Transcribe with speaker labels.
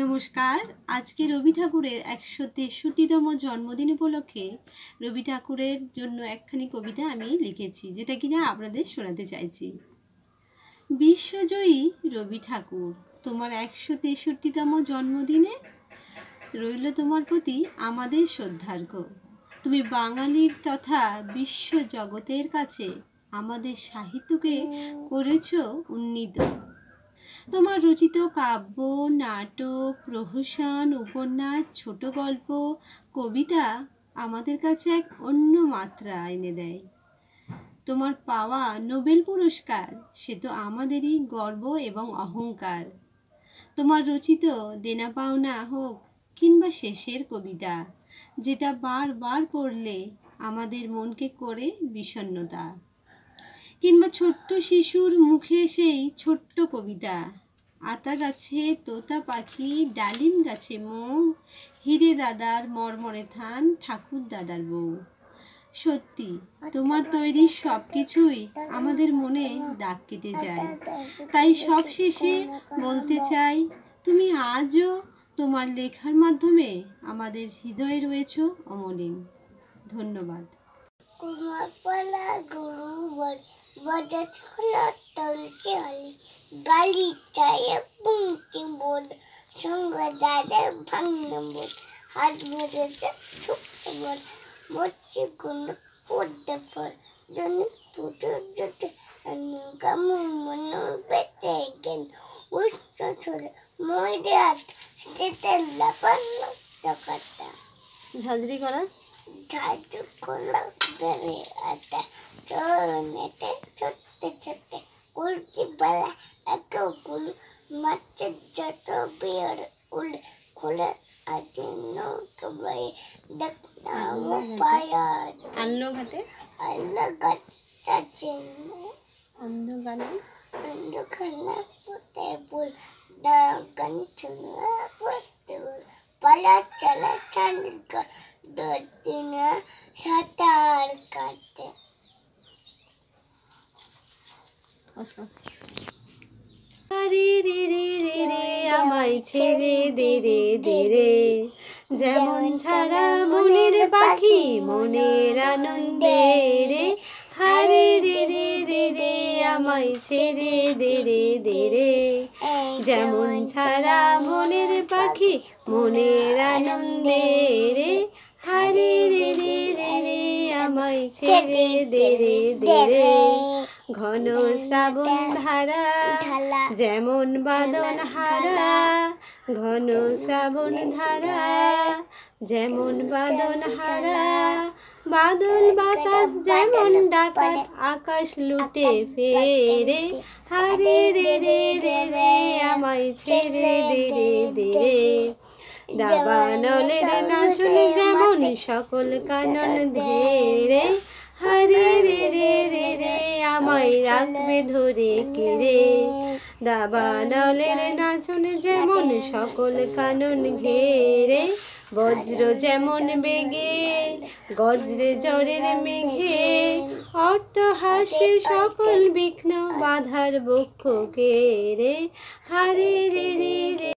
Speaker 1: নমস্কার আজকে রবি ঠাকুরের একশো তেষট্টিতম জন্মদিন উপলক্ষে রবি ঠাকুরের জন্য একখানি কবিতা আমি লিখেছি যেটা কিনা আপনাদের শোনাতে চাইছি বিশ্বজয়ী রবি ঠাকুর তোমার একশো তেষট্টিতম জন্মদিনে রইল তোমার প্রতি আমাদের শ্রদ্ধার্ঘ তুমি বাঙালির তথা বিশ্ব জগতের কাছে আমাদের সাহিত্যকে করেছ উন্নীত তোমার রচিত কাব্য নাটক প্রহসন উপন্যাস ছোট গল্প কবিতা আমাদের কাছে এক অন্য মাত্রা এনে দেয় তোমার পাওয়া নোবেল পুরস্কার সে তো আমাদেরই গর্ব এবং অহংকার তোমার রচিত দেনা পাওনা হোক কিংবা শেষের কবিতা যেটা বারবার পড়লে আমাদের মনকে করে বিষণ্নতা কিংবা ছোট্ট শিশুর মুখে সেই ছোট্ট কবিতা আতা গাছে তোতা পাখি ডালিম গাছে মো হিরে দাদার মরমরে থান ঠাকুর দাদার বউ সত্যি তোমার তৈরি সব কিছুই আমাদের মনে দাগ কেটে যায় তাই সব শেষে বলতে চাই তুমি আজও তোমার লেখার মাধ্যমে আমাদের হৃদয়ে রয়েছ অমলিন ধন্যবাদ
Speaker 2: কুমার পালা গুরুবর বজাত হলো তলসে হলি গালি চায়ে পুঙ্কি বোন সঙ্গ দাদা ভাঙন বোন হাত বেড়েছে শুকনো বোন মরছে গুণ পড়তে পর জন্য পুজোর জোটে কামন মনে পেতে গেল উচ্চ ছড়ে মরে হাত যেতে লাপান্ন কথা ঝাঁঝরি করা झाड़ू खोलो गले आता चोरने ते छोटे छोटे कुर्ची बला अको कुल मत जतो बेड़ उल खोले अजनो कबाई दक्षिणा वो पाया अन्नो घटे अन्नो घटा चिन्ह अन्नो गाना अन्नो गाना पुते बुल दागन चुना पुते बुल पला चला चल कर দিনে সাঁতার কাটে রে
Speaker 1: ছেড়ে রে যেমন ছাড়া মনের পাখি মনের আনন্দে রে হারে রে রে রে রে আমায় ছেড়ে দে রে দে রে যেমন ছাড়া মনের পাখি মনের আনন্দ ছেড়ে দে রে দে রে ঘন শ্রাবণ ধারা যেমন বাদন হারা ঘন শ্রাবণ ধারা যেমন বাদন হারা বাদল বাতাস যেমন ডাকাত আকাশ লুটে ফেরে হারে রে রে রে রে আমায় ছেড়ে দে রে দে রে দাবানলের নাচুন যেমন সকল কানন ধেরে হরে রে রে রে রে আমায় রাখবে ধরে কেড়ে দাবানলের নাচুন যেমন সকল কানন ঘেরে বজ্র যেমন বেগে গজ্রে জ্বরের মেঘে হাসে সকল বিঘ্ন বাধার বক্ষ রে হারে রে রে রে